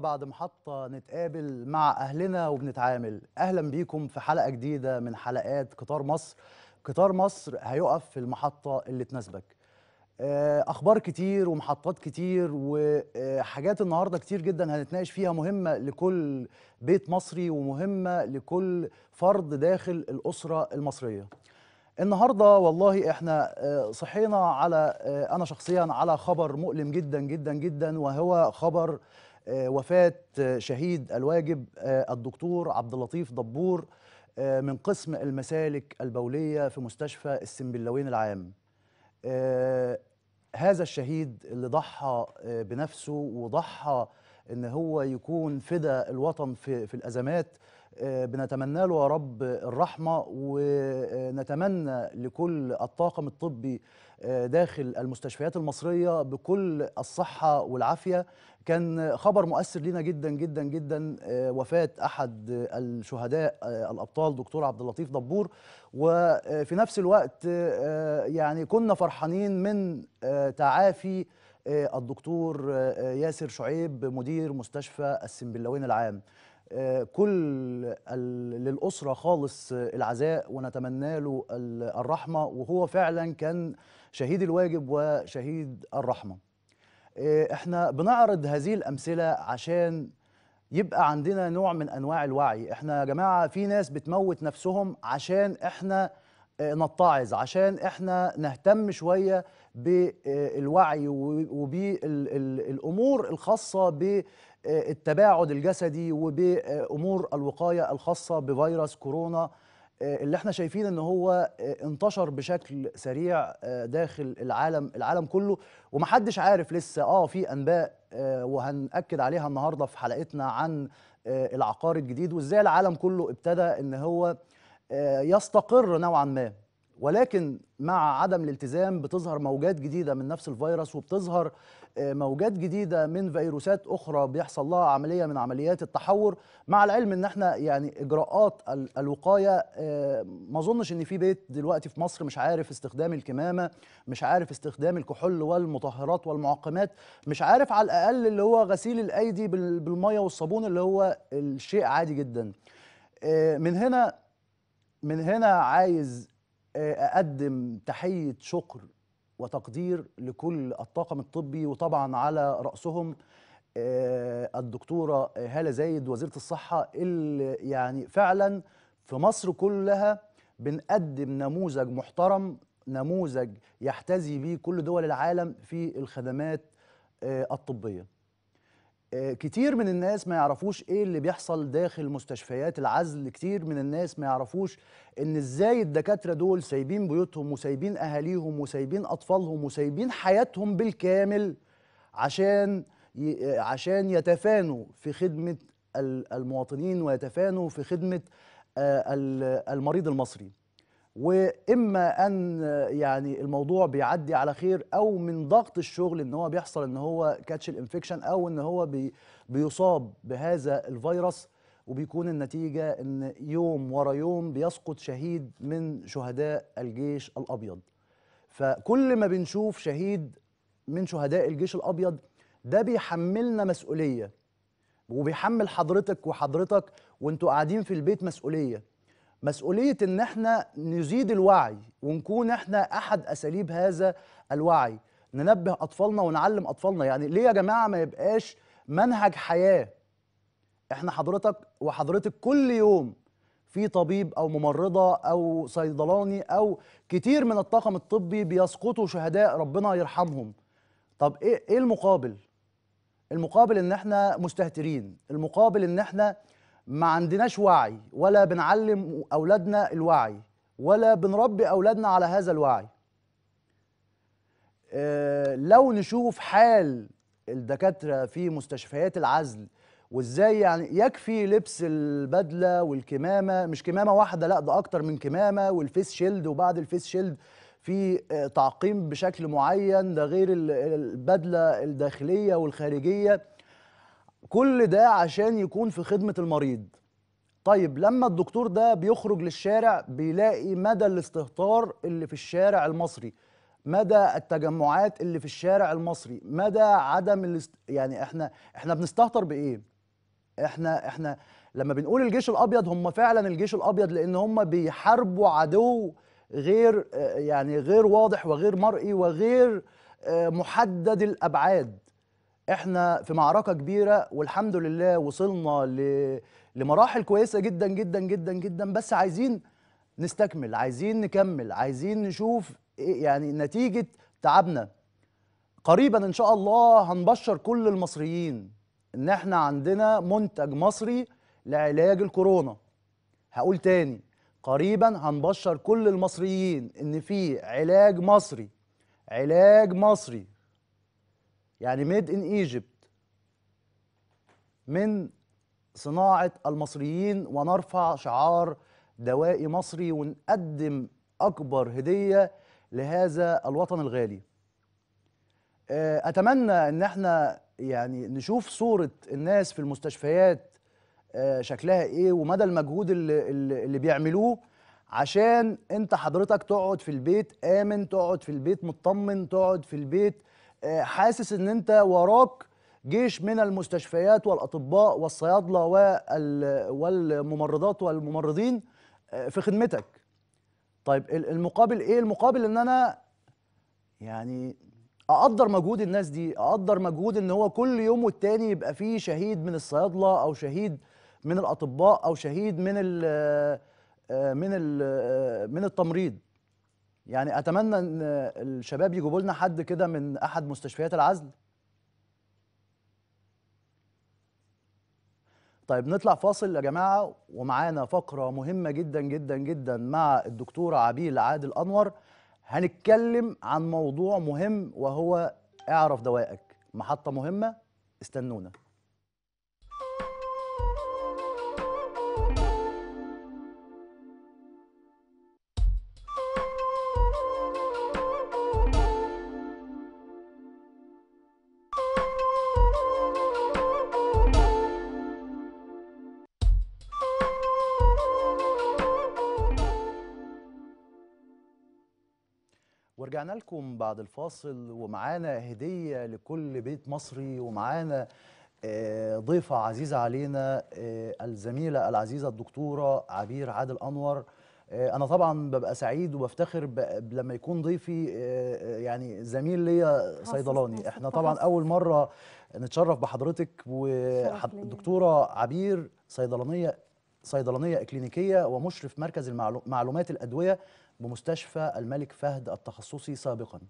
محطة بعد محطة نتقابل مع أهلنا وبنتعامل أهلا بيكم في حلقة جديدة من حلقات قطار مصر قطار مصر هيقف في المحطة اللي تناسبك آه، أخبار كتير ومحطات كتير وحاجات النهاردة كتير جدا هنتناقش فيها مهمة لكل بيت مصري ومهمة لكل فرد داخل الأسرة المصرية النهارده والله احنا آه، صحينا على آه، انا شخصيا على خبر مؤلم جدا جدا جدا وهو خبر آه، وفاة آه، شهيد الواجب آه، الدكتور عبد اللطيف دبور من قسم المسالك البولية في مستشفى السنبلاوين العام هذا الشهيد اللي ضحى بنفسه وضحى ان هو يكون فدا الوطن في, في الازمات بنتمنى له يا رب الرحمه ونتمنى لكل الطاقم الطبي داخل المستشفيات المصريه بكل الصحه والعافيه كان خبر مؤثر لينا جدا جدا جدا آه، وفاه احد الشهداء آه، الابطال دكتور عبد اللطيف دبور وفي نفس الوقت آه، يعني كنا فرحانين من تعافي الدكتور ياسر شعيب مدير مستشفى السنبلاوين العام كل للأسرة خالص العزاء ونتمنى له الرحمة وهو فعلا كان شهيد الواجب وشهيد الرحمة إيه، احنا بنعرض هذه الامثله عشان يبقى عندنا نوع من انواع الوعي احنا يا جماعه في ناس بتموت نفسهم عشان احنا إيه، نتعظ عشان احنا نهتم شويه بالوعي وبالامور الخاصه بالتباعد الجسدي وبامور الوقايه الخاصه بفيروس كورونا آه، اللي احنا شايفين ان هو آه، انتشر بشكل سريع آه، داخل العالم العالم كله ومحدش عارف لسه اه في انباء وهنأكد عليها النهارده في حلقتنا عن العقار الجديد وازاي العالم كله ابتدى ان هو يستقر نوعا ما ولكن مع عدم الالتزام بتظهر موجات جديده من نفس الفيروس وبتظهر موجات جديده من فيروسات اخرى بيحصل لها عمليه من عمليات التحور مع العلم ان احنا يعني اجراءات الوقايه آه، ما اظنش ان في بيت دلوقتي في مصر مش عارف استخدام الكمامه مش عارف استخدام الكحول والمطهرات والمعقمات مش عارف على الاقل اللي هو غسيل الايدي بالميه والصابون اللي هو الشيء عادي جدا آه، من هنا من هنا عايز آه، اقدم تحيه شكر وتقدير لكل الطاقم الطبي وطبعا على رأسهم آه، الدكتورة هالة زايد وزيرة الصحة اللي يعني فعلا في مصر كلها بنقدم نموذج محترم نموذج يحتذي به كل دول العالم في الخدمات آه، الطبيه كتير من الناس ما يعرفوش ايه اللي بيحصل داخل مستشفيات العزل كتير من الناس ما يعرفوش ان ازاي الدكاتره دول سايبين بيوتهم وسايبين اهاليهم وسايبين اطفالهم وسايبين حياتهم بالكامل عشان ي... عشان يتفانوا في خدمه المواطنين ويتفانوا في خدمه آه، المريض المصري واما ان يعني الموضوع بيعدي على خير او من ضغط الشغل ان هو بيحصل ان هو كاتش الانفكشن او ان هو بي بيصاب بهذا الفيروس وبيكون النتيجه ان يوم ورا يوم بيسقط شهيد من شهداء الجيش الابيض فكل ما بنشوف شهيد من شهداء الجيش الابيض ده بيحملنا مسؤوليه وبيحمل حضرتك وحضرتك وانتوا قاعدين في البيت مسؤوليه مسؤوليه ان احنا نزيد الوعي ونكون احنا احد اساليب هذا الوعي ننبه اطفالنا ونعلم اطفالنا يعني ليه يا جماعه ما يبقاش منهج حياه احنا حضرتك وحضرتك كل يوم في طبيب او ممرضه او صيدلاني او كتير من الطاقم الطبي بيسقطوا شهداء ربنا يرحمهم طب ايه ايه المقابل المقابل ان احنا مستهترين المقابل ان احنا ما عندناش وعي ولا بنعلم أولادنا الوعي ولا بنربي أولادنا على هذا الوعي آه، لو نشوف حال الدكاترة في مستشفيات العزل وازاي يعني يكفي لبس البدله والكمامه مش كمامه واحده لا ده اكتر من كمامه والفيس شيلد وبعد الفيس شيلد في آه، تعقيم بشكل معين ده غير البدله الداخليه والخارجيه كل ده عشان يكون في خدمه المريض طيب لما الدكتور ده بيخرج للشارع بيلاقي مدى الاستهتار اللي في الشارع المصري مدى التجمعات اللي في الشارع المصري مدى عدم الاست... يعني احنا احنا بنستهتر بايه احنا احنا لما بنقول الجيش الابيض هم فعلا الجيش الابيض لان هم بيحاربوا عدو غير آه، يعني غير واضح وغير مرئي وغير آه، محدد الابعاد احنا في معركه كبيره والحمد لله وصلنا ل... لمراحل كويسه جدا جدا جدا جدا بس عايزين نستكمل عايزين نكمل عايزين نشوف إيه يعني نتيجه تعبنا قريبا ان شاء الله هنبشر كل المصريين ان احنا عندنا منتج مصري لعلاج الكورونا هقول تاني قريبا هنبشر كل المصريين ان في علاج مصري علاج مصري يعني ميد ان ايجيبت من صناعه المصريين ونرفع شعار دوائي مصري ونقدم اكبر هديه لهذا الوطن الغالي آه، اتمنى ان احنا يعني نشوف صوره الناس في المستشفيات آه، شكلها ايه ومدى المجهود اللي, اللي بيعملوه عشان انت حضرتك تقعد في البيت امن تقعد في البيت مطمن تقعد في البيت حاسس ان انت وراك جيش من المستشفيات والاطباء والصيادله والممرضات والممرضين آه، في خدمتك طيب المقابل ايه المقابل ان انا يعني اقدر مجهود الناس دي اقدر مجهود ان هو كل يوم والتاني يبقى فيه شهيد من الصيادله او شهيد من الاطباء او شهيد من الـ آه، آه، من الـ من التمريض يعني اتمنى ان الشباب يجيبوا لنا حد كده من احد مستشفيات العزل طيب نطلع فاصل يا جماعه ومعانا فقره مهمه جدا جدا جدا مع الدكتور عبيل عادل انور هنتكلم عن موضوع مهم وهو اعرف دوائك محطه مهمه استنونا رجعنا لكم بعد الفاصل ومعانا هدية لكل بيت مصري ومعانا آه، ضيفة عزيزة علينا آه، الزميلة العزيزة الدكتورة عبير عادل أنور آه، أنا طبعا ببقى سعيد وبفتخر لما يكون ضيفي يعني زميل ليا صيدلاني احنا طبعا أول مرة نتشرف بحضرتك ودكتورة عبير صيدلانية صيدلانية إكلينيكية ومشرف مركز معلومات الأدوية بمستشفى الملك فهد التخصصي سابقا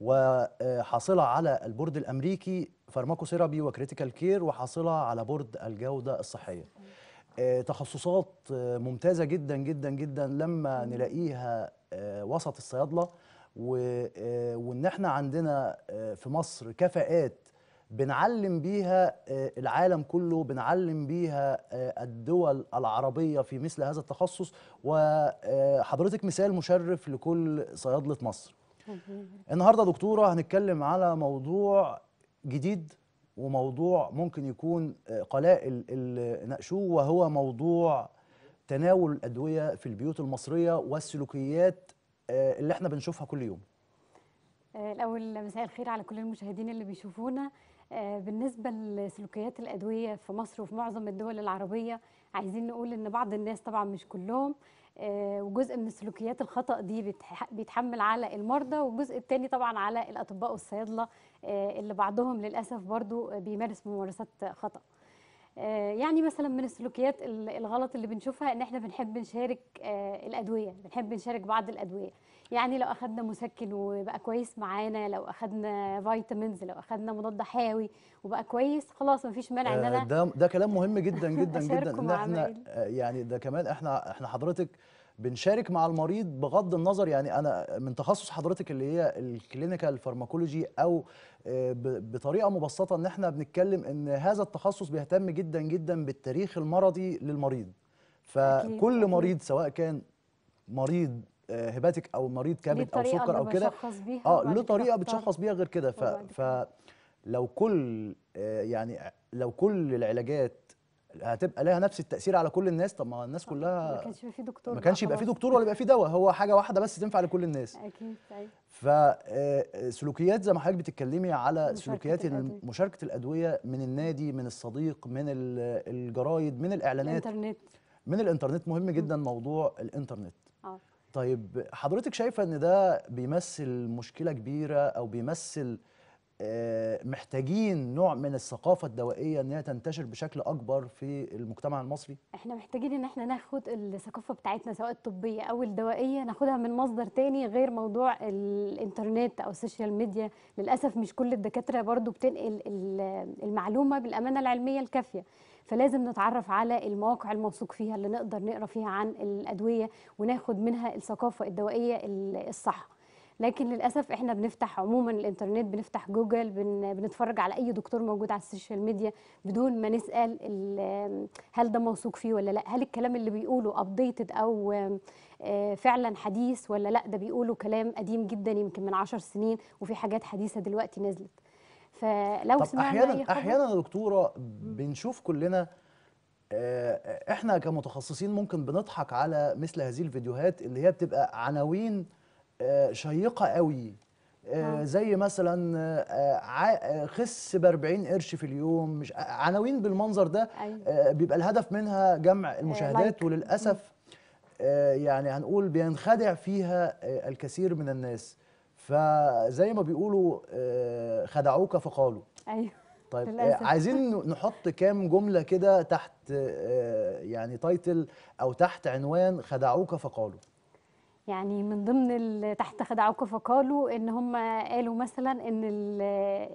وحاصلة على البورد الأمريكي فارماكو سيرابي وكريتيكال كير وحاصلة على بورد الجودة الصحية تخصصات ممتازة جدا جدا جدا لما نلاقيها وسط الصيادلة وإن احنا عندنا في مصر كفاءات بنعلم بيها آه، العالم كله بنعلم بيها آه، الدول العربية في مثل هذا التخصص وحضرتك آه، مثال مشرف لكل صيادلة مصر النهاردة دكتورة هنتكلم على موضوع جديد وموضوع ممكن يكون قلائل اللي ناقشوه وهو موضوع تناول الأدوية في البيوت المصرية والسلوكيات اللي احنا بنشوفها كل يوم الأول مساء الخير على كل المشاهدين اللي بيشوفونا آه، بالنسبة لسلوكيات الأدوية في مصر وفي معظم الدول العربية عايزين نقول إن بعض الناس طبعا مش كلهم آه، وجزء من السلوكيات الخطأ دي بيتحمل على المرضى والجزء الثاني طبعا على الأطباء والصيادلة آه، اللي بعضهم للأسف برضو بيمارس ممارسات خطأ يعني مثلا من السلوكيات الغلط اللي بنشوفها ان احنا بنحب نشارك الادويه بنحب نشارك بعض الادويه يعني لو اخدنا مسكن وبقى كويس معانا لو اخدنا فيتامينز لو اخدنا مضاد حيوي وبقى كويس خلاص مفيش مانع ان آه، انا ده ده كلام مهم جدا جدا جدا ان احنا آه، يعني ده كمان احنا احنا حضرتك بنشارك مع المريض بغض النظر يعني انا من تخصص حضرتك اللي هي الكلينيكال فارماكولوجي او آه، بطريقه مبسطه ان احنا بنتكلم ان هذا التخصص بيهتم جدا جدا بالتاريخ المرضي للمريض فكل مريض سواء كان مريض آه، هباتك او مريض كبد او سكر او كده اه له طريقه بتشخص بيها غير كده فلو كل آه، يعني لو كل العلاجات هتبقى لها نفس التاثير على كل الناس طب ما الناس كلها ما كانش يبقى في دكتور ما كانش يبقى في دكتور ولا يبقى في دواء هو حاجه واحده بس تنفع لكل الناس اكيد ايوه فسلوكيات آه، زي ما حضرتك بتتكلمي على سلوكيات مشاركه الادويه من النادي من الصديق من الجرايد من الاعلانات الانترنت من الانترنت مهم جدا موضوع الانترنت طيب حضرتك شايفه ان ده بيمثل مشكله كبيره او بيمثل آه، محتاجين نوع من الثقافه الدوائيه ان هي تنتشر بشكل اكبر في المجتمع المصري احنا محتاجين ان احنا ناخد الثقافه بتاعتنا سواء الطبيه او الدوائيه ناخدها من مصدر تاني غير موضوع الانترنت او السوشيال ميديا للاسف مش كل الدكاتره برضو بتنقل المعلومه بالامانه العلميه الكافيه فلازم نتعرف على المواقع الموثوق فيها اللي نقدر نقرا فيها عن الادويه وناخد منها الثقافه الدوائيه الصح لكن للاسف احنا بنفتح عموما الانترنت بنفتح جوجل بن... بنتفرج على اي دكتور موجود على السوشيال ميديا بدون ما نسال هل ده موثوق فيه ولا لا هل الكلام اللي بيقوله ابديتد او آه، فعلا حديث ولا لا ده بيقولوا كلام قديم جدا يمكن من عشر سنين وفي حاجات حديثه دلوقتي نزلت فلو سمعنا احيانا احيانا يا دكتوره بنشوف كلنا آه، احنا كمتخصصين ممكن بنضحك على مثل هذه الفيديوهات اللي هي بتبقى عناوين آه، شيقه قوي آه، نعم. زي مثلا خس ب 40 قرش في اليوم مش عناوين بالمنظر ده أيوة. بيبقى الهدف منها جمع المشاهدات وللاسف يعني هنقول بينخدع فيها الكثير من الناس فزي ما بيقولوا آه، خدعوك فقالوا ايوه طيب آه، للأسف. عايزين نحط كام جمله كده تحت آه، يعني تايتل او تحت عنوان خدعوك فقالوا يعني من ضمن تحت خدعوك فقالوا ان هم قالوا مثلا ان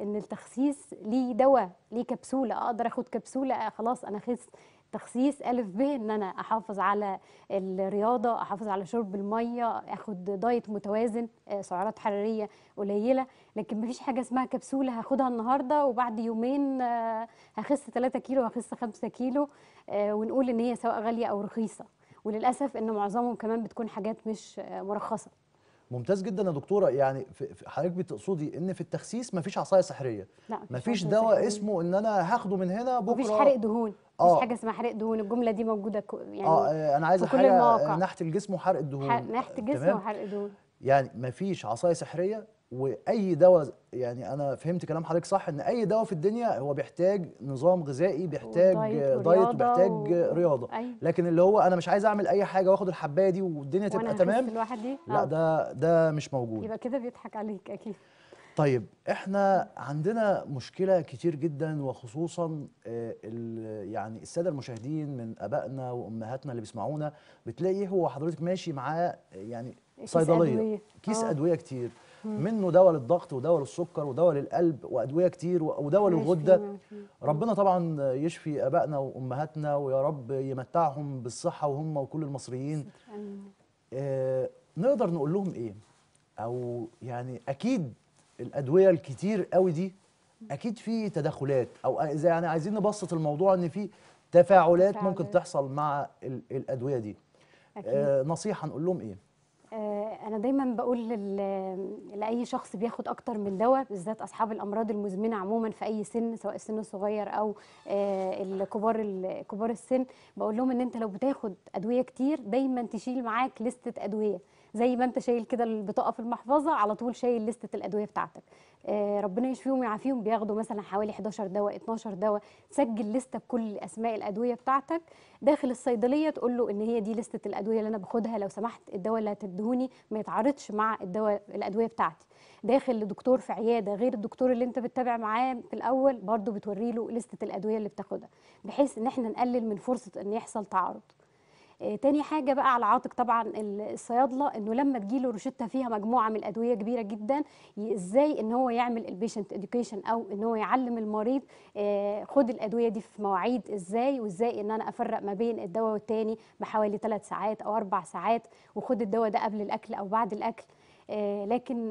ان التخسيس ليه دواء ليه كبسوله اقدر اخد كبسوله خلاص انا خست تخصيص الف ب ان انا احافظ على الرياضه احافظ على شرب الميه اخد دايت متوازن آه، سعرات حراريه قليله لكن مفيش حاجه اسمها كبسوله هاخدها النهارده وبعد يومين آه، هخس 3 كيلو هخس 5 كيلو آه، ونقول ان هي سواء غاليه او رخيصه وللاسف ان معظمهم كمان بتكون حاجات مش مرخصه ممتاز جدا يا دكتوره يعني حضرتك بتقصدي ان في التخسيس مفيش عصايه سحريه لا مفيش دواء اسمه ان انا هاخده من هنا بكره مفيش حرق دهون آه. مفيش حاجه اسمها حرق دهون الجمله دي موجوده يعني اه, آه، انا عايزه حاجه نحت الجسم وحرق الدهون نحت الجسم وحرق الدهون يعني مفيش عصايه سحريه واي دواء يعني انا فهمت كلام حضرتك صح ان اي دواء في الدنيا هو بيحتاج نظام غذائي بيحتاج دايت بيحتاج و... رياضه أي. لكن اللي هو انا مش عايز اعمل اي حاجه واخد الحبايه دي والدنيا تبقى تمام دي؟ لا آه. ده ده مش موجود يبقى كده بيضحك عليك اكيد طيب احنا عندنا مشكله كتير جدا وخصوصا آه، يعني الساده المشاهدين من ابائنا وامهاتنا اللي بيسمعونا بتلاقي هو حضرتك ماشي معاه يعني صيدليه أدوية. كيس آه. ادويه كتير منه دواء للضغط ودواء للسكر ودواء للقلب وادويه كتير ودواء للغده ربنا طبعا يشفي ابائنا وامهاتنا ويا رب يمتعهم بالصحه وهم وكل المصريين آه نقدر نقول لهم ايه او يعني اكيد الادويه الكتير قوي دي اكيد في تدخلات او اذا يعني عايزين نبسط الموضوع ان في تفاعلات ممكن تحصل مع الادويه دي أكيد. آه نصيحه نقول لهم ايه آه، انا دايما بقول لاي شخص بياخد اكتر من دواء بالذات اصحاب الامراض المزمنه عموما في اي سن سواء السن الصغير او آه، الكبار كبار السن بقول لهم ان انت لو بتاخد ادويه كتير دايما تشيل معاك لسته ادويه زي ما انت شايل كده البطاقه في المحفظه على طول شايل لسته الادويه بتاعتك آه، ربنا يشفيهم ويعافيهم بياخدوا مثلا حوالي 11 دواء 12 دواء سجل لسته بكل اسماء الادويه بتاعتك داخل الصيدليه تقول له ان هي دي لسته الادويه اللي انا باخدها لو سمحت الدواء اللي هتدهوني ما يتعارضش مع الدواء الادويه بتاعتي داخل لدكتور في عياده غير الدكتور اللي انت بتتابع معاه في الاول برضه بتوري له لسته الادويه اللي بتاخدها بحيث ان احنا نقلل من فرصه ان يحصل تعارض آه، تاني حاجه بقى على عاتق طبعا الصيادله انه لما تجيله روشته فيها مجموعه من الادويه كبيره جدا ازاي ان هو يعمل البيشنت اديوكيشن او ان هو يعلم المريض آه، خد الادويه دي في مواعيد ازاي وازاي ان انا افرق ما بين الدواء والتاني بحوالي ثلاث ساعات او اربع ساعات وخد الدواء ده قبل الاكل او بعد الاكل آه، لكن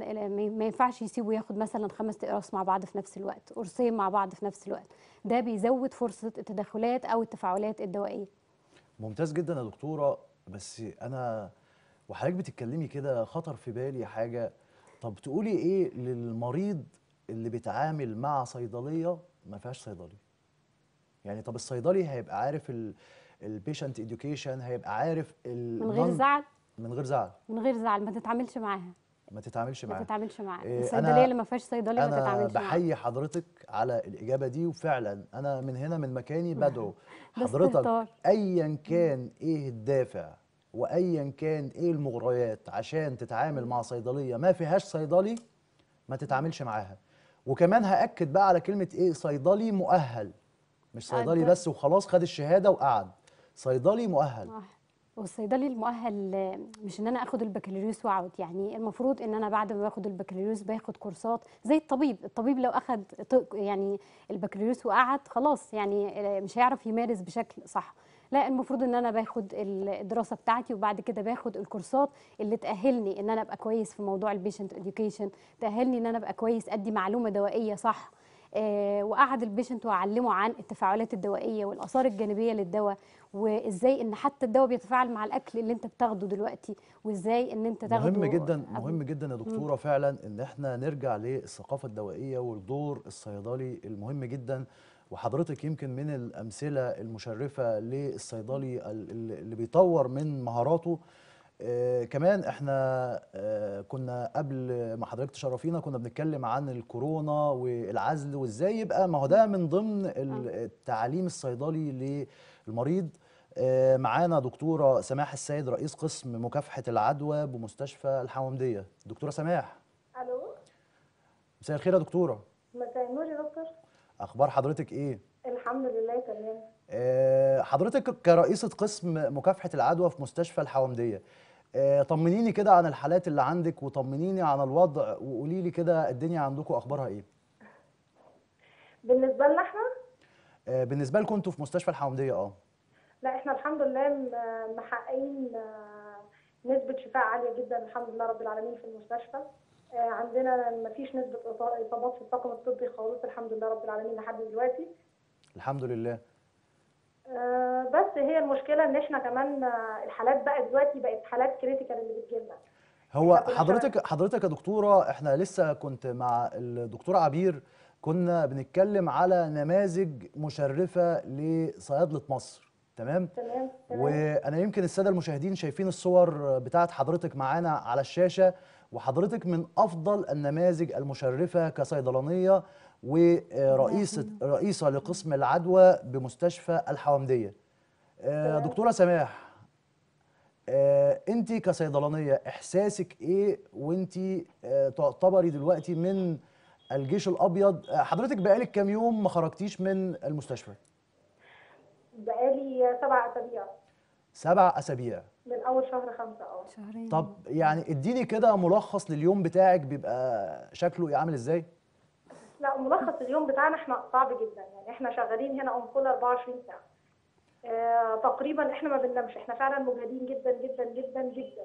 ما ينفعش يسيبه ياخد مثلا خمس اقراص مع بعض في نفس الوقت قرصين مع بعض في نفس الوقت ده بيزود فرصه التدخلات او التفاعلات الدوائيه ممتاز جدا يا دكتورة بس أنا وحضرتك بتتكلمي كده خطر في بالي حاجة طب تقولي إيه للمريض اللي بيتعامل مع صيدلية ما فيهاش صيدلي؟ يعني طب الصيدلي هيبقى عارف البيشنت اديوكيشن هيبقى عارف من غير زعل من غير زعل من غير زعل ما تتعاملش معاها ما تتعاملش معاها ما تتعاملش معاها إيه، الصيدليه اللي ما فيهاش صيدلي ما تتعاملش معاها انا بحيي حضرتك على الاجابه دي وفعلا انا من هنا من مكاني بدعو حضرتك ايا كان ايه الدافع وايا كان ايه المغريات عشان تتعامل مع صيدليه ما فيهاش صيدلي ما تتعاملش معاها وكمان هاكد بقى على كلمه ايه صيدلي مؤهل مش صيدلي بس وخلاص خد الشهاده وقعد صيدلي مؤهل والصيدلي المؤهل مش ان انا اخد البكالوريوس واقعد يعني المفروض ان انا بعد ما باخد البكالوريوس باخد كورسات زي الطبيب الطبيب لو اخد يعني البكالوريوس وقعد خلاص يعني آه، مش هيعرف يمارس بشكل صح لا المفروض ان انا باخد الدراسه بتاعتي وبعد كده باخد الكورسات اللي تاهلني ان انا ابقى كويس في موضوع البيشنت اديوكيشن تاهلني ان انا ابقى كويس ادي معلومه دوائيه صح آه، وقعد البيشنت واعلمه عن التفاعلات الدوائيه والاثار الجانبيه للدواء وازاي ان حتى الدواء بيتفاعل مع الاكل اللي انت بتاخده دلوقتي وازاي ان انت تاخده مهم جدا مهم جدا يا دكتوره فعلا ان احنا نرجع للثقافه الدوائيه والدور الصيدلي المهم جدا وحضرتك يمكن من الامثله المشرفه للصيدلي اللي بيطور من مهاراته آه، كمان احنا آه، كنا قبل ما حضرتك تشرفينا كنا بنتكلم عن الكورونا والعزل وازاي يبقى ما هو ده من ضمن آه. التعليم الصيدلي للمريض معانا دكتوره سماح السيد رئيس قسم مكافحه العدوى بمستشفى الحوامديه دكتوره سماح الو مساء الخير يا دكتوره مساء النور يا دكتور اخبار حضرتك ايه الحمد لله تمام حضرتك كرئيسه قسم مكافحه العدوى في مستشفى الحوامديه آه، طمنيني كده عن الحالات اللي عندك وطمنيني عن الوضع وقولي لي كده الدنيا عندكم اخبارها ايه بالنسبه لنا احنا آه، بالنسبه لكم انتوا في مستشفى الحمديه اه لا احنا الحمد لله محققين آه، نسبه شفاء عاليه جدا الحمد لله رب العالمين في المستشفى عندنا ما فيش نسبه اصابات في الطاقم الطبي خالص الحمد لله رب العالمين لحد دلوقتي الحمد لله آه، بس هي المشكله ان احنا كمان آه، الحالات بقى دلوقتي بقت حالات كريتيكال اللي بتجيلنا هو حضرتك حضرتك يا دكتوره احنا لسه كنت مع الدكتور عبير كنا بنتكلم على نماذج مشرفه لصيادله مصر تمام؟, تمام تمام وانا يمكن الساده المشاهدين شايفين الصور بتاعت حضرتك معانا على الشاشه وحضرتك من افضل النماذج المشرفه كصيدلانيه ورئيسه رئيسه لقسم العدوى بمستشفى الحوامدية آه، دكتوره سماح آه، انت كصيدلانيه احساسك ايه وانت آه، تعتبري دلوقتي من الجيش الابيض حضرتك بقالك كام يوم ما خرجتيش من المستشفى بقالي سبع اسابيع سبع اسابيع من اول شهر خمسة اه شهرين طب يعني اديني كده ملخص لليوم بتاعك بيبقى شكله إيه، عامل ازاي لا ملخص اليوم بتاعنا احنا صعب جدا يعني احنا شغالين هنا اون كول 24 ساعه اه تقريبا احنا ما بننامش احنا فعلا مجهدين جدا جدا جدا جدا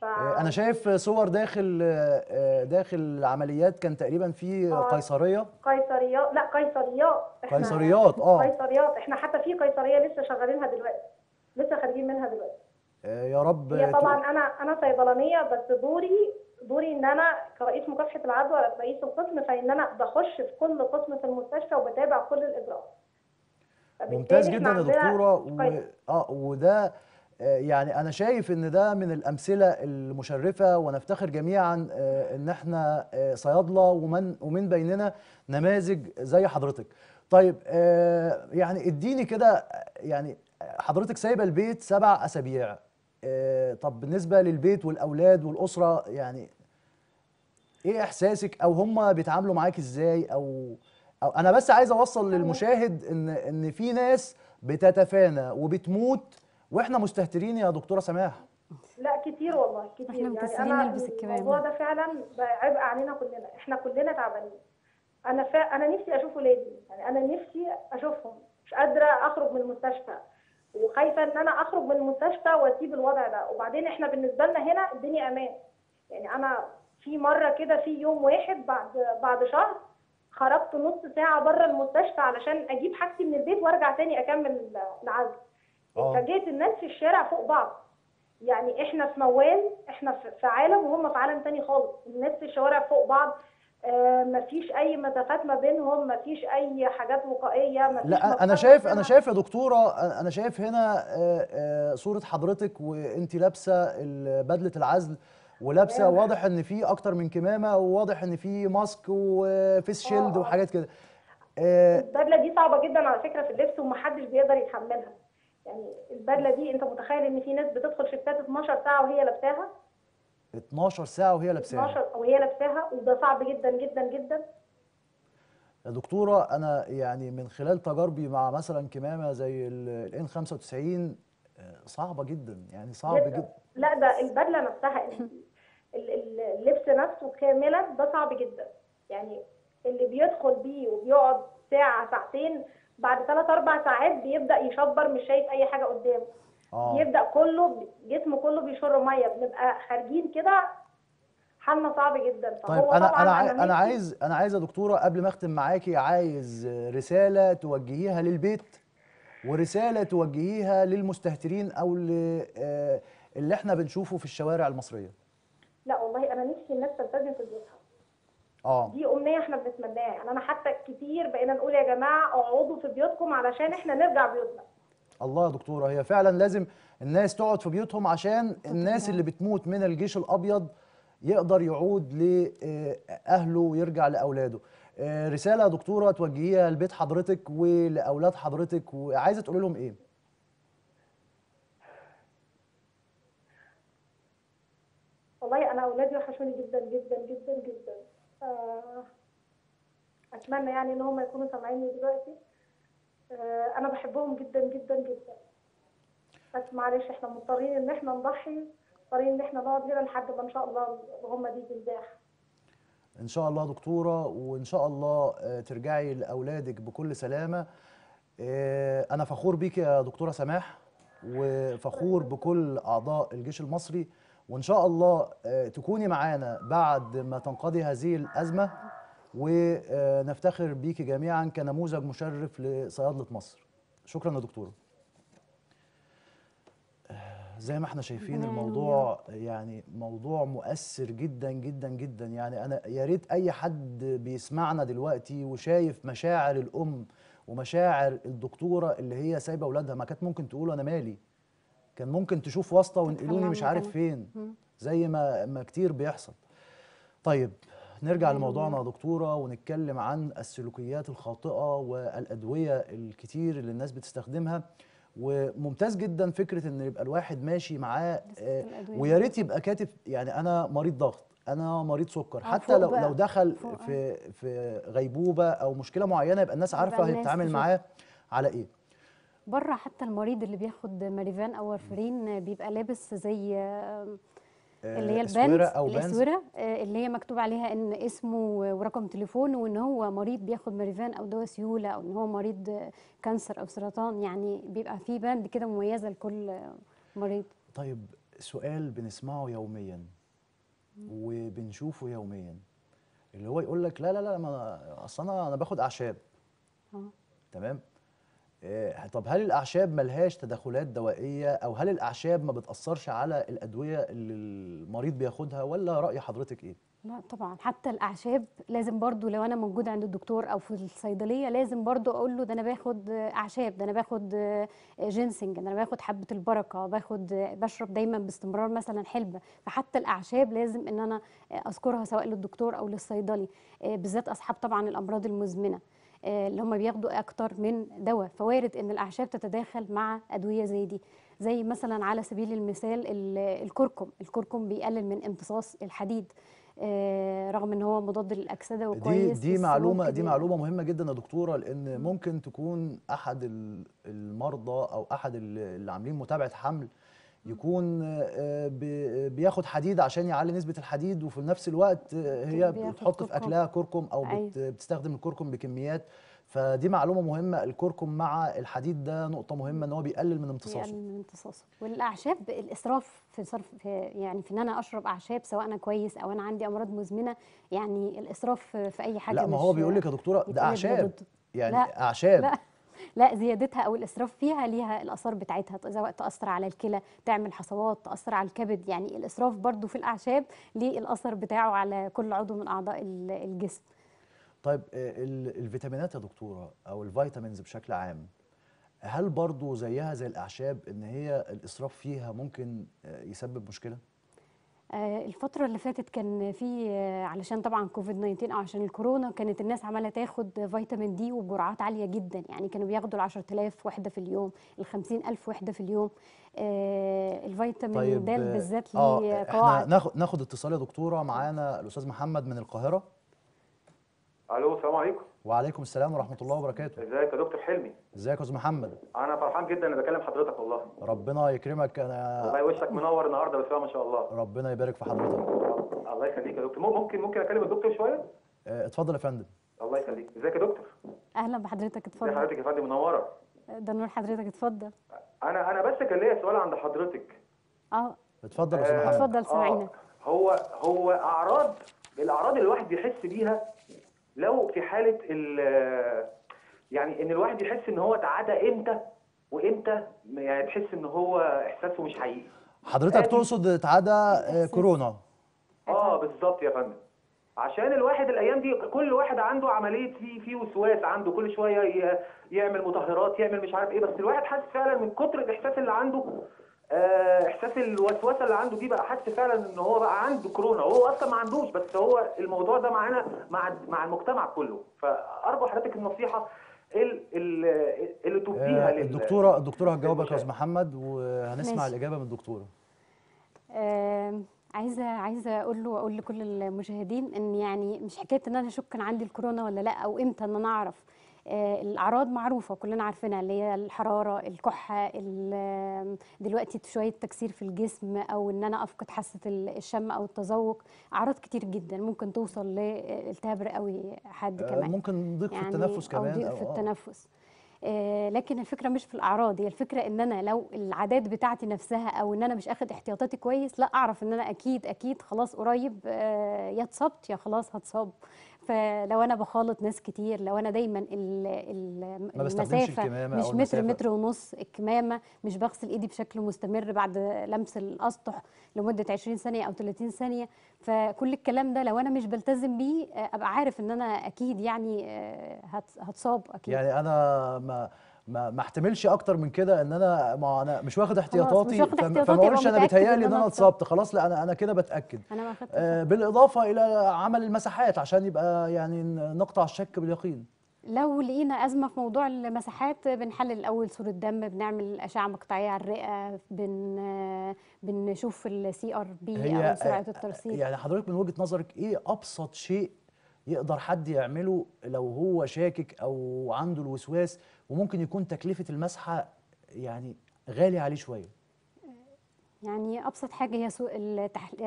ف... آه، انا شايف صور داخل آه، داخل العمليات كان تقريبا في آه، قيصريه قيصريات لا قيصريات احنا قيصريات اه قيصريات احنا حتى في قيصريه لسه شغالينها دلوقتي لسه خارجين منها دلوقتي يا رب هي طبعا انا انا صيدلانيه بس دوري دوري ان انا كرئيس مكافحه العدوى رئيس القسم فان انا بخش في كل قسم في المستشفى وبتابع كل الاجراءات. ممتاز جدا يا دكتوره و... اه وده آه، يعني انا شايف ان ده من الامثله المشرفه ونفتخر جميعا آه، ان احنا آه، صيادله ومن ومن بيننا نماذج زي حضرتك طيب يعني اديني كده يعني حضرتك سايبه البيت سبع اسابيع آه، طب بالنسبه للبيت والاولاد والاسره يعني ايه احساسك او هم بيتعاملوا معاك ازاي او, أو انا بس عايز اوصل للمشاهد ان ان في ناس بتتفانى وبتموت واحنا مستهترين يا دكتوره سماح لا كتير والله كتير احنا مكسلين يعني نلبس الكمام الموضوع ده فعلا عبء علينا كلنا احنا كلنا تعبانين انا فا... انا نفسي اشوف ولادي يعني انا نفسي اشوفهم مش قادره اخرج من المستشفى وخايفه ان انا اخرج من المستشفى واسيب الوضع ده وبعدين احنا بالنسبه لنا هنا الدنيا امان يعني انا في مره كده في يوم واحد بعد بعد شهر خرجت نص ساعه بره المستشفى علشان اجيب حاجتي من البيت وارجع تاني اكمل العزل آه. فجيت الناس في الشارع فوق بعض يعني احنا في موال احنا في عالم وهم في عالم تاني خالص الناس في الشوارع فوق بعض آه، مفيش اي مسافات ما بينهم مفيش اي حاجات وقائيه مفيش لا انا شايف انا شايف يا دكتوره انا شايف هنا آه، آه، صوره حضرتك وانت لابسه بدله العزل ولابسه واضح ان في اكتر من كمامه وواضح ان في ماسك وفيس شيلد وحاجات كده البدله دي صعبه جدا على فكره في اللبس ومحدش بيقدر يتحملها يعني البدله دي انت متخيل ان في ناس بتدخل شفتات 12 ساعه وهي لابساها 12 ساعة وهي لابساها 12 وهي لابساها وده صعب جدا جدا جدا يا دكتورة أنا يعني من خلال تجاربي مع مثلا كمامة زي الان 95 آه، صعبة جدا يعني صعب جدا لا ده البدلة نفسها اللبس نفسه كاملا ده صعب جدا يعني اللي بيدخل بيه وبيقعد ساعة ساعتين بعد ثلاث أربع ساعات بيبدأ يشبر مش شايف أي حاجة قدامه آه. بيبدا كله جسمه كله بيشر ميه بنبقى خارجين كده حالنا صعب جدا طيب انا انا انا عايز انا عايز يا دكتوره قبل ما اختم معاكي عايز رساله توجهيها للبيت ورساله توجهيها للمستهترين او آه، اللي احنا بنشوفه في الشوارع المصريه لا والله انا نفسي الناس تلتزم في بيوتها اه دي امنيه احنا بنتمناها يعني انا حتى كتير بقينا نقول يا جماعه اقعدوا في بيوتكم علشان احنا نرجع بيوتنا الله يا دكتوره هي فعلا لازم الناس تقعد في بيوتهم عشان الناس اللي بتموت من الجيش الابيض يقدر يعود لاهله ويرجع لاولاده آه، رساله يا دكتوره توجهيها لبيت حضرتك ولاولاد حضرتك وعايزه تقول لهم ايه والله انا اولادي وحشوني جدا جدا جدا جدا آه، اتمنى يعني ان هم يكونوا سامعيني دلوقتي آه، انا بحبهم جدا جدا جدا بس معلش احنا مضطرين ان احنا نضحي مضطرين ان احنا نقعد هنا لحد ما ان شاء الله هم دي تنجح ان شاء الله دكتوره وان شاء الله آه، ترجعي لاولادك بكل سلامه آه، انا فخور بيك يا دكتوره سماح وفخور بكل اعضاء الجيش المصري وان شاء الله تكوني معانا بعد ما تنقضي هذه الازمه ونفتخر بيك جميعا كنموذج مشرف لصيادله مصر شكرا يا دكتوره زي ما احنا شايفين الموضوع يعني موضوع مؤثر جدا جدا جدا يعني انا يا ريت اي حد بيسمعنا دلوقتي وشايف مشاعر الام ومشاعر الدكتوره اللي هي سايبه اولادها ما كانت ممكن تقول انا مالي كان ممكن تشوف واسطه وانقلوني مش عارف فين زي ما ما كتير بيحصل طيب نرجع لموضوعنا يا دكتوره ونتكلم عن السلوكيات الخاطئه والادويه الكتير اللي الناس بتستخدمها وممتاز جدا فكره ان يبقى الواحد ماشي معاه إيه آه، ويا ريت يبقى كاتب يعني انا مريض ضغط انا مريض سكر حتى لو لو دخل في في غيبوبه او مشكله معينه يبقى الناس عارفه هيتعامل معاه على ايه بره حتى المريض اللي بياخد ماريفان او وارفرين بيبقى لابس زي آه، اللي هي آه، البند أو الاسوره آه، اللي هي مكتوب عليها ان اسمه ورقم تليفونه وان هو مريض بياخد ماريفان او دواء سيوله او ان هو مريض آه، كانسر او سرطان يعني بيبقى في بند كده مميزه لكل مريض طيب سؤال بنسمعه يوميا وبنشوفه يوميا اللي هو يقول لك لا لا لا ما اصل انا انا باخد اعشاب تمام إيه، طب هل الاعشاب ملهاش تدخلات دوائيه او هل الاعشاب ما بتاثرش على الادويه اللي المريض بياخدها ولا راي حضرتك ايه لا طبعا حتى الاعشاب لازم برضو لو انا موجوده عند الدكتور او في الصيدليه لازم برضو اقول له ده انا باخد اعشاب ده انا باخد جينسنج ده انا باخد حبه البركه باخد بشرب دايما باستمرار مثلا حلبه فحتى الاعشاب لازم ان انا اذكرها سواء للدكتور او للصيدلي إيه، بالذات اصحاب طبعا الامراض المزمنه آه، اللي هم بياخدوا اكتر من دواء فوارد ان الاعشاب تتداخل مع ادويه زي دي زي مثلا على سبيل المثال الكركم الكركم بيقلل من امتصاص الحديد آه، رغم ان هو مضاد للاكسده وكويس دي دي معلومه دي يعني. معلومه مهمه جدا يا دكتوره لان ممكن تكون احد المرضى او احد اللي عاملين متابعه حمل يكون آه، بياخد حديد عشان يعلي نسبه الحديد وفي نفس الوقت آه، هي بتحط في اكلها كركم او أيوة. بتستخدم الكركم بكميات فدي معلومه مهمه الكركم مع الحديد ده نقطه مهمه ان هو بيقلل من امتصاصه بيقلل من امتصاصه والاعشاب الاسراف في صرف في يعني في ان انا اشرب اعشاب سواء انا كويس او انا عندي امراض مزمنه يعني الاسراف في اي حاجه لا ما هو بيقول لك يا دكتوره ده اعشاب يعني لا. اعشاب لا. لا زيادتها او الاسراف فيها ليها الاثار بتاعتها وقت تاثر على الكلى تعمل حصوات تاثر على الكبد يعني الاسراف برضو في الاعشاب ليه الاثر بتاعه على كل عضو من اعضاء الجسم طيب آه، الفيتامينات يا دكتوره او الفيتامينز بشكل عام هل برضو زيها زي الاعشاب ان هي الاسراف فيها ممكن آه، يسبب مشكله آه، الفترة اللي فاتت كان في آه، علشان طبعا كوفيد 19 او عشان الكورونا كانت الناس عماله تاخد فيتامين دي وبجرعات عالية جدا يعني كانوا بياخدوا ال 10000 وحدة في اليوم، ال 50000 وحدة في اليوم ال 50000 وحده في اليوم الفيتامين طيب د آه، بالذات آه طيب قواعد ناخد ناخد اتصال يا دكتورة معانا الأستاذ محمد من القاهرة الو السلام عليكم وعليكم السلام ورحمه الله وبركاته ازيك يا دكتور حلمي ازيك يا استاذ محمد انا فرحان جدا اني بكلم حضرتك والله ربنا يكرمك انا الله وشك منور النهارده بس ما شاء الله ربنا يبارك في حضرتك الله يخليك يا دكتور ممكن ممكن اكلم الدكتور شويه آه، اتفضل يا فندم الله يخليك ازيك يا دكتور اهلا بحضرتك اتفضل حضرتك يا فندم منوره آه، ده نور حضرتك اتفضل انا انا بس كان ليا سؤال عند حضرتك اه اتفضل يا استاذ محمد اتفضل سامعينك آه، هو هو اعراض الاعراض اللي الواحد بيحس بيها لو في حاله يعني ان الواحد يحس ان هو اتعدى امتى وامتى يعني تحس ان هو احساسه مش حقيقي حضرتك تقصد اتعدى آه، كورونا اه بالظبط يا فندم عشان الواحد الايام دي كل واحد عنده عمليه في في وسواس عنده كل شويه يعمل مطهرات يعمل مش عارف ايه بس الواحد حاسس فعلا من كتر الاحساس اللي عنده آه، احساس الوسوسه اللي عنده دي بقى حس فعلا ان هو بقى عنده كورونا وهو اصلا ما عندوش بس هو الموضوع ده معانا مع مع المجتمع كله فارجو حضرتك النصيحه اللي تبديها آه، للدكتوره الدكتوره الدكتوره هتجاوبك يا استاذ محمد وهنسمع ماشي. الاجابه من الدكتوره آه عايزه عايزه اقول له واقول لكل المشاهدين ان يعني مش حكايه ان انا اشك ان عندي الكورونا ولا لا او امتى ان انا اعرف آه، الاعراض معروفه كلنا عارفينها اللي هي الحراره الكحه دلوقتي شويه تكسير في الجسم او ان انا افقد حاسه الشم او التذوق اعراض كتير جدا ممكن توصل للتهاب رئوي حاد آه، كمان ممكن ضيق يعني في آه. التنفس كمان او ضيق في التنفس لكن الفكره مش في الاعراض هي الفكره ان انا لو العادات بتاعتي نفسها او ان انا مش اخد احتياطاتي كويس لا اعرف ان انا اكيد اكيد خلاص قريب يا اتصبت يا خلاص هتصاب لو انا بخالط ناس كتير لو انا دايما ال ال المسافه مش متر المسافة. متر ونص الكمامه مش بغسل ايدي بشكل مستمر بعد لمس الاسطح لمده 20 ثانيه او 30 ثانيه فكل الكلام ده لو انا مش بلتزم بيه ابقى عارف ان انا اكيد يعني آه، هتصاب اكيد يعني انا ما ما ما احتملش اكتر من كده ان انا ما انا مش واخد احتياطاتي فما اقولش انا بيتهيألي ان انا اتصبت خلاص لا انا انا كده بتاكد أنا آه بالاضافه الى عمل المساحات عشان يبقى يعني نقطع الشك باليقين لو لقينا أزمة في موضوع المساحات بنحلل الأول صورة دم بنعمل أشعة مقطعية على الرئة بن بنشوف السي ار بي أو آه، سرعة الترسيب يعني حضرتك من وجهة نظرك إيه أبسط شيء يقدر حد يعمله لو هو شاكك او عنده الوسواس وممكن يكون تكلفه المسحه يعني غالي عليه شويه يعني ابسط حاجه هي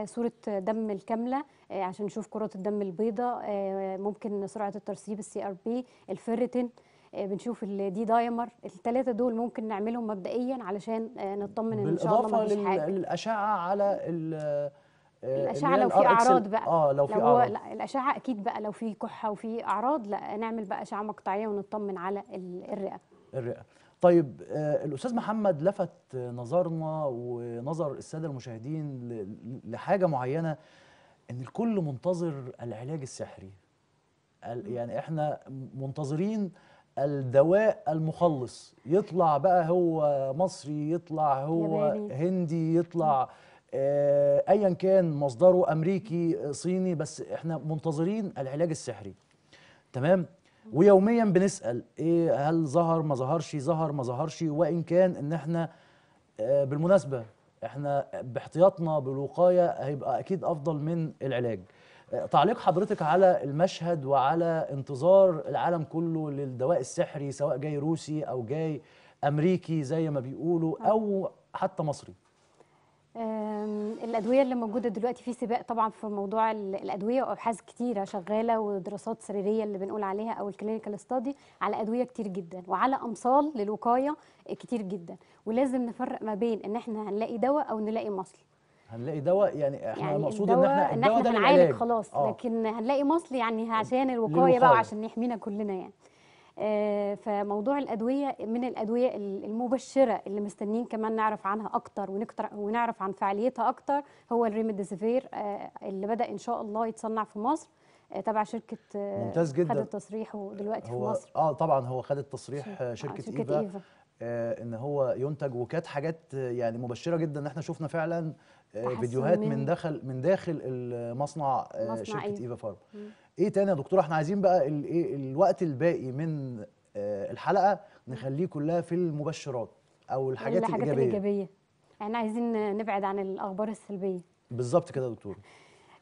صوره دم الكامله آه، عشان نشوف كرات الدم البيضاء آه، ممكن سرعه الترسيب السي ار بي الفيرتين آه، بنشوف الدي دايمر الثلاثه دول ممكن نعملهم مبدئيا علشان نطمن ان شاء الله مفيش حاجه بالإضافة للاشعه على آه، الاشعه لو في آه، اعراض بقى اه لو في لو اعراض لا الاشعه اكيد بقى لو في كحه وفي اعراض لا نعمل بقى اشعه مقطعيه ونطمن على الرئه الرئه طيب آه، الاستاذ محمد لفت نظرنا ونظر الساده المشاهدين لحاجه معينه ان الكل منتظر العلاج السحري يعني احنا منتظرين الدواء المخلص يطلع بقى هو مصري يطلع هو ياباني. هندي يطلع آه، ايا كان مصدره امريكي آه، صيني بس احنا منتظرين العلاج السحري تمام ويوميا بنسال ايه هل ظهر ما ظهرش ظهر ما ظهرش وان كان ان احنا آه، بالمناسبه احنا باحتياطنا بالوقايه هيبقى اكيد افضل من العلاج تعليق حضرتك على المشهد وعلى انتظار العالم كله للدواء السحري سواء جاي روسي او جاي امريكي زي ما بيقولوا او حتى مصري الادويه اللي موجوده دلوقتي في سباق طبعا في موضوع الادويه وابحاث كتيره شغاله ودراسات سريريه اللي بنقول عليها او الكلينيكال ستادي على ادويه كتير جدا وعلى أمصال للوقايه كتير جدا ولازم نفرق ما بين ان احنا هنلاقي دواء او نلاقي مصل هنلاقي دواء يعني احنا يعني المقصود ان احنا الدواء ده هنعالج خلاص آه. لكن هنلاقي مصل يعني عشان الوقايه بقى وعشان يحمينا كلنا يعني آه، فموضوع الادويه من الادويه المبشره اللي مستنيين كمان نعرف عنها اكتر ونعرف عن فعاليتها اكتر هو الريمديسيفير آه، اللي بدا ان شاء الله يتصنع في مصر آه، تبع شركه ممتاز جدا خد التصريح ودلوقتي في مصر اه طبعا هو خد التصريح شركه, شركة, شركة إيفا, ايفا آه ان هو ينتج وكانت حاجات يعني مبشره جدا ان احنا شفنا فعلا فيديوهات من, من دخل من داخل المصنع آه شركه ايفا, إيفا فارم ايه تاني يا دكتور احنا عايزين بقى ايه الوقت الباقي من آه، الحلقه نخليه كلها في المبشرات او الحاجات, الحاجات الايجابيه الايجابيه احنا عايزين نبعد عن الاخبار السلبيه بالظبط كده يا دكتور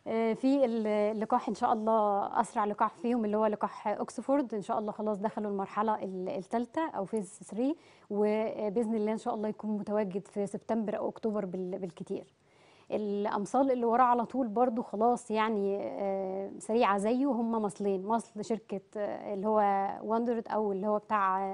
آه، في اللقاح ان شاء الله اسرع لقاح فيهم اللي هو لقاح اوكسفورد ان شاء الله خلاص دخلوا المرحله الثالثه او فيز 3 وباذن الله ان شاء الله يكون متواجد في سبتمبر او اكتوبر بالكتير الامصال اللي وراه على طول برضو خلاص يعني آه، سريعه زيه هم مصلين مصل شركه آه، اللي هو واندرد او اللي هو بتاع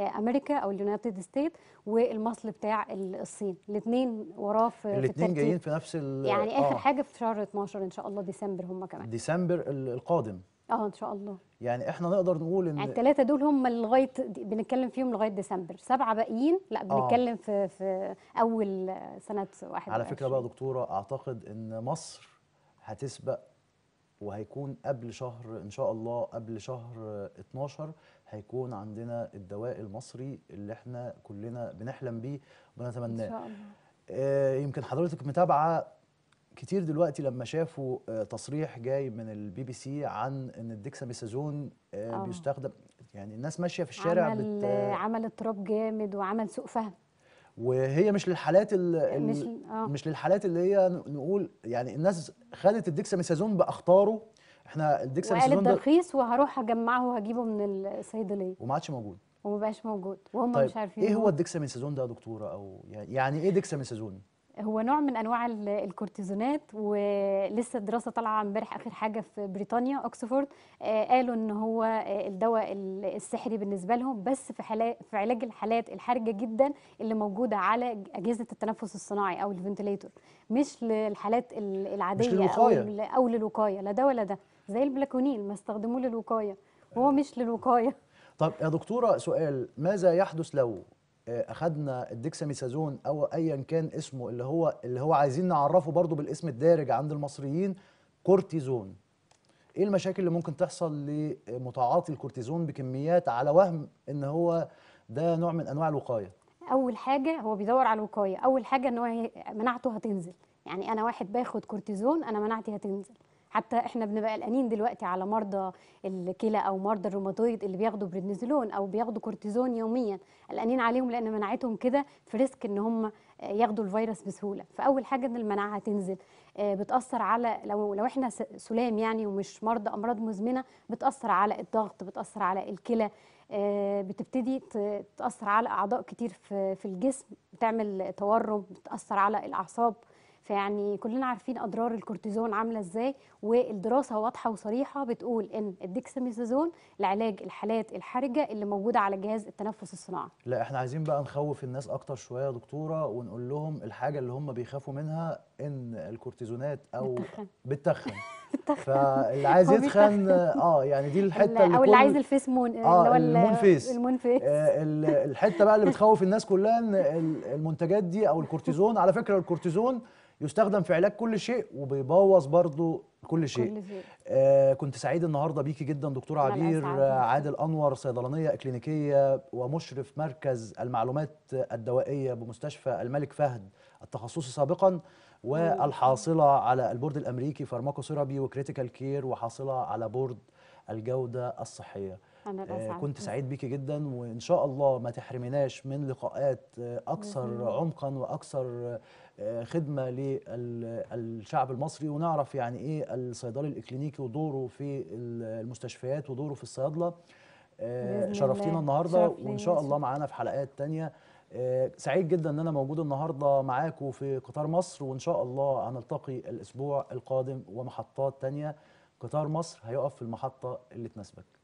آه، امريكا او اليونايتد ستيت والمصل بتاع الصين الاثنين وراه في الاثنين جايين في نفس يعني اخر آه. حاجه في شهر 12 ان شاء الله ديسمبر هم كمان ديسمبر القادم اه ان شاء الله يعني احنا نقدر نقول ان يعني الثلاثه دول هم لغايه بنتكلم فيهم لغايه ديسمبر سبعه باقيين لا آه. بنتكلم آه. في في اول سنه واحد على فكره بقى دكتوره اعتقد ان مصر هتسبق وهيكون قبل شهر ان شاء الله قبل شهر 12 هيكون عندنا الدواء المصري اللي احنا كلنا بنحلم بيه وبنتمناه ان شاء الله آه يمكن حضرتك متابعه كتير دلوقتي لما شافوا آه، تصريح جاي من البي بي سي عن ان الديكساميثازون آه، آه. بيستخدم يعني الناس ماشيه في الشارع عمل بت... عمل اضطراب جامد وعمل سوء فهم وهي مش للحالات ال مش, مش للحالات اللي هي نقول يعني الناس خدت الديكساميثازون باخطاره احنا الديكساميثازون ده رخيص وهروح اجمعه وهجيبه من الصيدليه وما عادش موجود وما بقاش موجود وهم طيب مش عارفين ايه هو الديكساميثازون ده يا دكتوره او يعني, يعني ايه ديكساميثازون هو نوع من انواع الكورتيزونات ولسه الدراسه طالعه امبارح اخر حاجه في بريطانيا اوكسفورد آه، قالوا ان هو آه، الدواء السحري بالنسبه لهم بس في في علاج الحالات الحرجه جدا اللي موجوده على اجهزه التنفس الصناعي او الفنتليتور مش للحالات العاديه مش للوقاية. او او للوقايه لا ده ولا ده زي البلاكونين ما استخدموه للوقايه وهو آه. مش للوقايه طب يا دكتوره سؤال ماذا يحدث لو آه، اخذنا الديكساميسازون او ايا كان اسمه اللي هو اللي هو عايزين نعرفه برضو بالاسم الدارج عند المصريين كورتيزون ايه المشاكل اللي ممكن تحصل لمتعاطي الكورتيزون بكميات على وهم ان هو ده نوع من انواع الوقايه اول حاجه هو بيدور على الوقايه اول حاجه ان هو مناعته هتنزل يعني انا واحد باخد كورتيزون انا مناعتي هتنزل حتى احنا بنبقى قلقانين دلوقتي على مرضى الكلى او مرضى الروماتويد اللي بياخدوا بريدنيزولون او بياخدوا كورتيزون يوميا قلقانين عليهم لان مناعتهم كده في ريسك ان هم ياخدوا الفيروس بسهوله فاول حاجه ان المناعه تنزل آه، بتاثر على لو لو احنا سلام يعني ومش مرضى امراض مزمنه بتاثر على الضغط بتاثر على الكلى آه، بتبتدي تاثر على اعضاء كتير في الجسم بتعمل تورم بتاثر على الاعصاب فيعني كلنا عارفين اضرار الكورتيزون عامله ازاي والدراسه واضحه وصريحه بتقول ان الديكساميثازون لعلاج الحالات الحرجه اللي موجوده على جهاز التنفس الصناعي لا احنا عايزين بقى نخوف الناس اكتر شويه يا دكتوره ونقول لهم الحاجه اللي هم بيخافوا منها ان الكورتيزونات او بتخن فاللي عايز يتخن اه يعني دي الحته اللي او اللي عايز الفيس مون اه المون فيس المون فيس آه الحته بقى اللي بتخوف الناس كلها ان المنتجات دي او الكورتيزون على فكره الكورتيزون يستخدم في علاج كل شيء وبيبوظ برضه كل شيء, كل آه كنت سعيد النهارده بيكي جدا دكتور عبير آه، عادل انور صيدلانيه اكلينيكيه ومشرف مركز المعلومات الدوائيه بمستشفى الملك فهد التخصصي سابقا والحاصله على البورد الامريكي فارماكو وكريتيكال كير وحاصله على بورد الجوده الصحيه آه، كنت سعيد بيكي جدا وان شاء الله ما تحرمناش من لقاءات آه، اكثر عمقا واكثر آه، خدمه للشعب المصري ونعرف يعني ايه الصيدلي الاكلينيكي ودوره في المستشفيات ودوره في الصيادله شرفتينا النهارده وان شاء الله معانا في حلقات تانية سعيد جدا ان انا موجود النهارده معاكم في قطار مصر وان شاء الله هنلتقي الاسبوع القادم ومحطات تانية قطار مصر هيقف في المحطه اللي تناسبك